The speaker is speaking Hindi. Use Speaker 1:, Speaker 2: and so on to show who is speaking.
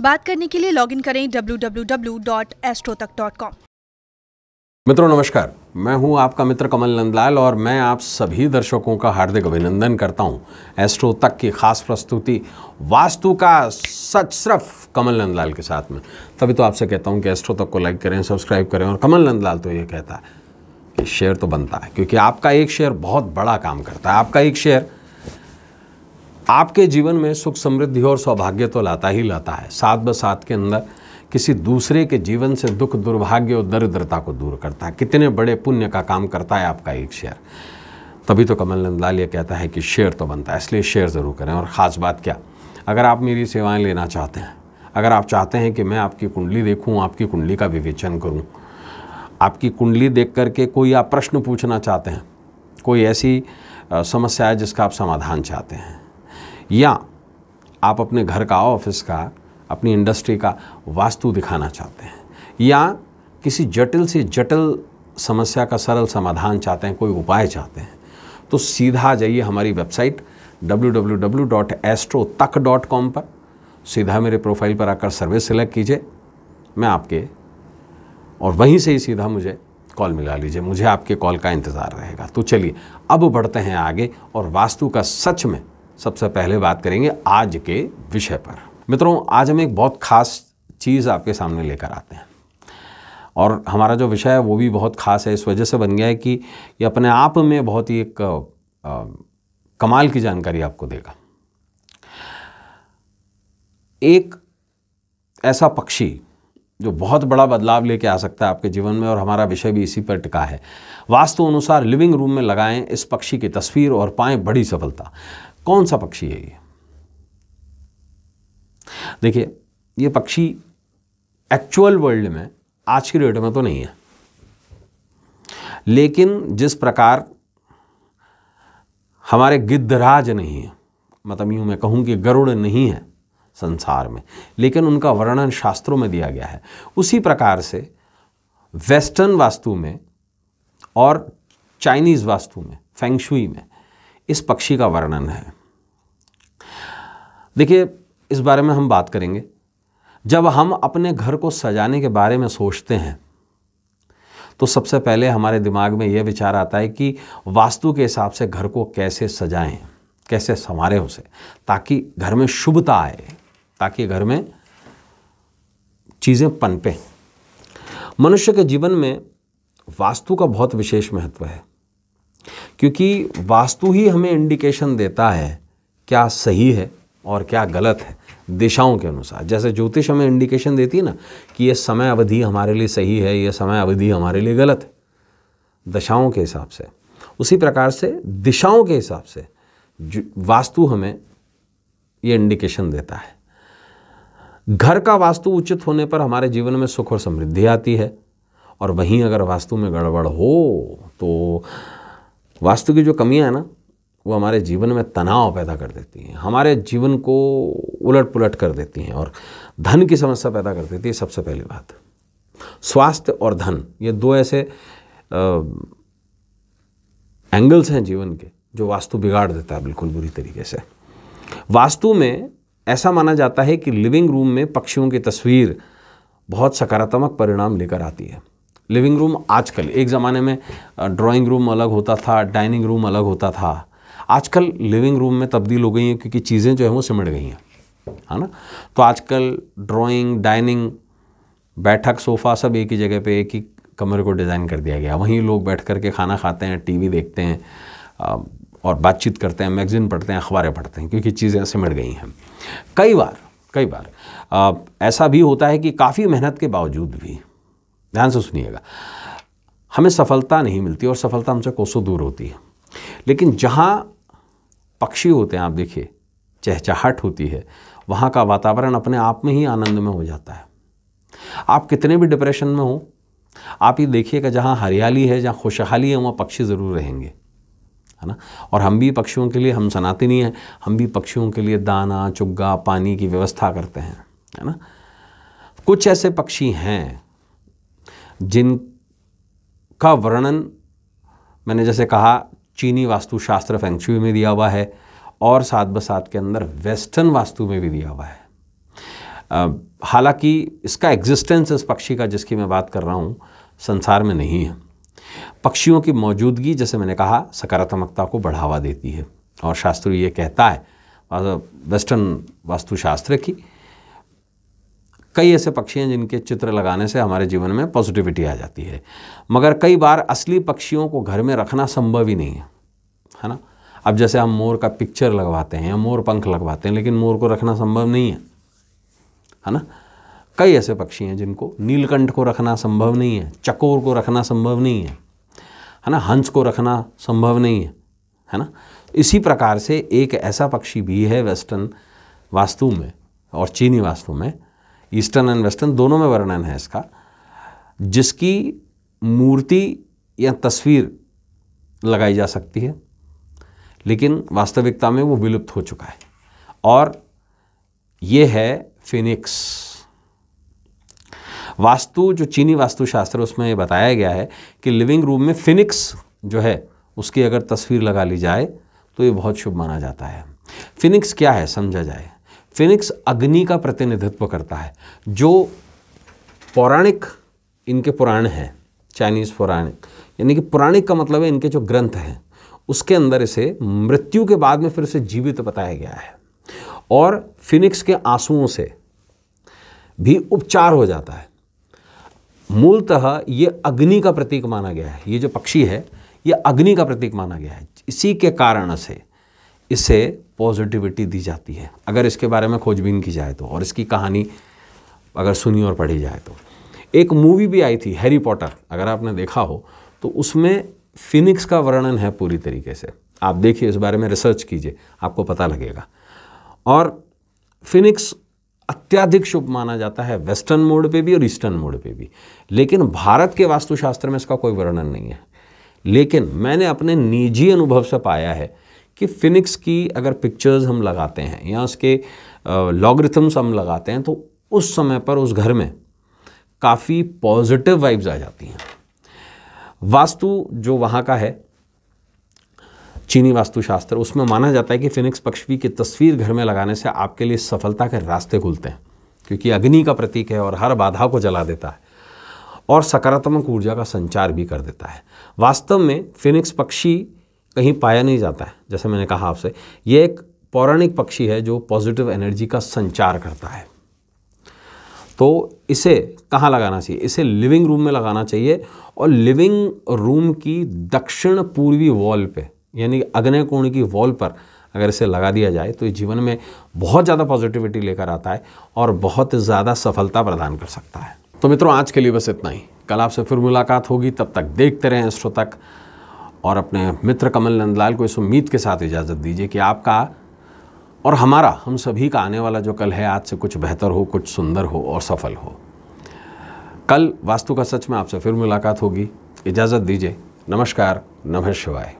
Speaker 1: बात करने के लिए लॉगिन करें www.astrotak.com मित्रों नमस्कार मैं हूं आपका मित्र कमल नंदलाल और मैं आप सभी दर्शकों का हार्दिक अभिनंदन करता हूं एस्ट्रो तक की खास प्रस्तुति वास्तु का सच सिर्फ कमल नंदलाल के साथ में तभी तो आपसे कहता हूं कि एस्ट्रो तक को लाइक करें सब्सक्राइब करें और कमल नंदलाल तो ये कहता है कि शेयर तो बनता है क्योंकि आपका एक शेयर बहुत बड़ा काम करता है आपका एक शेयर आपके जीवन में सुख समृद्धि और सौभाग्य तो लाता ही लाता है साथ ब साथ के अंदर किसी दूसरे के जीवन से दुख दुर्भाग्य और दरिद्रता को दूर करता है कितने बड़े पुण्य का काम करता है आपका एक शेयर तभी तो कमल नंदलाल ये कहता है कि शेयर तो बनता है इसलिए शेयर ज़रूर करें और ख़ास बात क्या अगर आप मेरी सेवाएं लेना चाहते हैं अगर आप चाहते हैं कि मैं आपकी कुंडली देखूं आपकी कुंडली का विवेचन करूं आपकी कुंडली देख करके कोई आप प्रश्न पूछना चाहते हैं कोई ऐसी समस्या है जिसका आप समाधान चाहते हैं या आप अपने घर का ऑफिस का अपनी इंडस्ट्री का वास्तु दिखाना चाहते हैं या किसी जटिल से जटिल समस्या का सरल समाधान चाहते हैं कोई उपाय चाहते हैं तो सीधा जाइए हमारी वेबसाइट www.astrotak.com पर सीधा मेरे प्रोफाइल पर आकर सर्विस सेलेक्ट कीजिए मैं आपके और वहीं से ही सीधा मुझे कॉल मिला लीजिए मुझे आपके कॉल का इंतज़ार रहेगा तो चलिए अब बढ़ते हैं आगे और वास्तु का सच में सबसे पहले बात करेंगे आज के विषय पर मित्रों आज हम एक बहुत खास चीज़ आपके सामने लेकर आते हैं और हमारा जो विषय है वो भी बहुत खास है इस वजह से बन गया है कि ये अपने आप में बहुत ही एक आ, कमाल की जानकारी आपको देगा एक ऐसा पक्षी जो बहुत बड़ा बदलाव लेके आ सकता है आपके जीवन में और हमारा विषय भी इसी पर टिका है वास्तु अनुसार लिविंग रूम में लगाएं इस पक्षी की तस्वीर और पाएं बड़ी सफलता कौन सा पक्षी है ये देखिए ये पक्षी एक्चुअल वर्ल्ड में आज की डेट में तो नहीं है लेकिन जिस प्रकार हमारे गिद्धराज नहीं है मतलब यूं मैं कहूं कि गरुड़ नहीं है संसार में लेकिन उनका वर्णन शास्त्रों में दिया गया है उसी प्रकार से वेस्टर्न वास्तु में और चाइनीज़ वास्तु में फेंगशुई में इस पक्षी का वर्णन है देखिए इस बारे में हम बात करेंगे जब हम अपने घर को सजाने के बारे में सोचते हैं तो सबसे पहले हमारे दिमाग में यह विचार आता है कि वास्तु के हिसाब से घर को कैसे सजाएं कैसे संवारें उसे ताकि घर में शुभता आए ताकि घर में चीज़ें पनपें मनुष्य के जीवन में वास्तु का बहुत विशेष महत्व है क्योंकि वास्तु ही हमें इंडिकेशन देता है क्या सही है और क्या गलत है दिशाओं के अनुसार जैसे ज्योतिष हमें इंडिकेशन देती है ना कि ये समय अवधि हमारे लिए सही है ये समय अवधि हमारे लिए गलत है दशाओं के हिसाब से उसी प्रकार से दिशाओं के हिसाब से वास्तु हमें ये इंडिकेशन देता है घर का वास्तु उचित होने पर हमारे जीवन में सुख और समृद्धि आती है और वहीं अगर वास्तु में गड़बड़ हो तो वास्तु की जो कमियाँ है ना वो हमारे जीवन में तनाव पैदा कर देती हैं हमारे जीवन को उलट पुलट कर देती हैं और धन की समस्या पैदा कर देती है सबसे पहली बात स्वास्थ्य और धन ये दो ऐसे आ, एंगल्स हैं जीवन के जो वास्तु बिगाड़ देता है बिल्कुल बुरी तरीके से वास्तु में ऐसा माना जाता है कि लिविंग रूम में पक्षियों की तस्वीर बहुत सकारात्मक परिणाम लेकर आती है लिविंग रूम आजकल एक ज़माने में ड्राइंग रूम अलग होता था डाइनिंग रूम अलग होता था आजकल लिविंग रूम में तब्दील हो गई हैं क्योंकि चीज़ें जो हैं वो सिमट गई हैं है ना तो आजकल ड्राइंग डाइनिंग बैठक सोफ़ा सब एक ही जगह पे एक ही कमरे को डिज़ाइन कर दिया गया वहीं लोग बैठ कर के खाना खाते हैं टीवी देखते हैं और बातचीत करते हैं मैगज़ीन पढ़ते हैं अखबारें पढ़ते हैं क्योंकि चीज़ें सिमट गई हैं कई बार कई बार ऐसा भी होता है कि काफ़ी मेहनत के बावजूद भी ध्यान से सुनिएगा हमें सफलता नहीं मिलती और सफलता हमसे कोसों दूर होती है लेकिन जहाँ पक्षी होते हैं आप देखिए चहचहाट होती है वहाँ का वातावरण अपने आप में ही आनंद में हो जाता है आप कितने भी डिप्रेशन में हो आप ये देखिएगा जहाँ हरियाली है जहाँ खुशहाली है वहाँ पक्षी ज़रूर रहेंगे है ना और हम भी पक्षियों के लिए हम सनाते नहीं हैं हम भी पक्षियों के लिए दाना चुग्गा पानी की व्यवस्था करते हैं है ना कुछ ऐसे पक्षी हैं जिनका वर्णन मैंने जैसे कहा चीनी वास्तुशास्त्र फैंगशुई में दिया हुआ है और साथ बसात के अंदर वेस्टर्न वास्तु में भी दिया हुआ है हालांकि इसका एग्जिस्टेंस इस पक्षी का जिसकी मैं बात कर रहा हूँ संसार में नहीं है पक्षियों की मौजूदगी जैसे मैंने कहा सकारात्मकता को बढ़ावा देती है और शास्त्र ये कहता है वेस्टर्न वास्तुशास्त्र की कई ऐसे पक्षी हैं जिनके चित्र लगाने से हमारे जीवन में पॉजिटिविटी आ जाती है मगर कई बार असली पक्षियों को घर में रखना संभव ही नहीं है है ना अब जैसे हम मोर का पिक्चर लगवाते हैं या मोर पंख लगवाते हैं लेकिन मोर को रखना संभव नहीं है है ना कई ऐसे पक्षी हैं जिनको नीलकंठ को रखना संभव नहीं है चकोर को रखना संभव नहीं है है ना हंस को रखना संभव नहीं है है ना इसी प्रकार से एक ऐसा पक्षी भी है वेस्टर्न वास्तु में और चीनी वास्तु में ईस्टर्न एंड वेस्टर्न दोनों में वर्णन है इसका जिसकी मूर्ति या तस्वीर लगाई जा सकती है लेकिन वास्तविकता में वो विलुप्त हो चुका है और ये है फिनिक्स वास्तु जो चीनी वास्तुशास्त्र उसमें बताया गया है कि लिविंग रूम में फिनिक्स जो है उसकी अगर तस्वीर लगा ली जाए तो ये बहुत शुभ माना जाता है फिनिक्स क्या है समझा जाए फिनिक्स अग्नि का प्रतिनिधित्व करता है जो पौराणिक इनके पुराण हैं चाइनीज़ पौराणिक यानी कि पौराणिक का मतलब है इनके जो ग्रंथ हैं उसके अंदर इसे मृत्यु के बाद में फिर इसे जीवित बताया गया है और फिनिक्स के आंसुओं से भी उपचार हो जाता है मूलतः ये अग्नि का प्रतीक माना गया है ये जो पक्षी है ये अग्नि का प्रतीक माना गया है इसी के कारण से इसे पॉजिटिविटी दी जाती है अगर इसके बारे में खोजबीन की जाए तो और इसकी कहानी अगर सुनी और पढ़ी जाए तो एक मूवी भी आई थी हैरी पॉटर अगर आपने देखा हो तो उसमें फिनिक्स का वर्णन है पूरी तरीके से आप देखिए इस बारे में रिसर्च कीजिए आपको पता लगेगा और फिनिक्स अत्याधिक शुभ माना जाता है वेस्टर्न मोड पे भी और ईस्टर्न मोड पे भी लेकिन भारत के वास्तुशास्त्र में इसका कोई वर्णन नहीं है लेकिन मैंने अपने निजी अनुभव से पाया है कि फिनिक्स की अगर पिक्चर्स हम लगाते हैं या उसके लॉगरिथम्स हम लगाते हैं तो उस समय पर उस घर में काफ़ी पॉजिटिव वाइब्स आ जाती हैं वास्तु जो वहाँ का है चीनी वास्तुशास्त्र उसमें माना जाता है कि फिनिक्स पक्षवी की तस्वीर घर में लगाने से आपके लिए सफलता के रास्ते खुलते हैं क्योंकि अग्नि का प्रतीक है और हर बाधा को जला देता है और सकारात्मक ऊर्जा का संचार भी कर देता है वास्तव में फिनिक्स पक्षी कहीं पाया नहीं जाता है जैसे मैंने कहा आपसे ये एक पौराणिक पक्षी है जो पॉजिटिव एनर्जी का संचार करता है तो इसे कहाँ लगाना चाहिए इसे लिविंग रूम में लगाना चाहिए और लिविंग रूम की दक्षिण पूर्वी वॉल पे यानी अग्नय कोण की वॉल पर अगर इसे लगा दिया जाए तो ये जीवन में बहुत ज़्यादा पॉजिटिविटी लेकर आता है और बहुत ज़्यादा सफलता प्रदान कर सकता है तो मित्रों आज के लिए बस इतना ही कल आपसे फिर मुलाकात होगी तब तक देखते रहें एस्ट्रो तक और अपने मित्र कमल नंदलाल को इस उम्मीद के साथ इजाज़त दीजिए कि आपका और हमारा हम सभी का आने वाला जो कल है आज से कुछ बेहतर हो कुछ सुंदर हो और सफल हो कल वास्तु का सच में आपसे फिर मुलाकात होगी इजाज़त दीजिए नमस्कार नमः शिवाय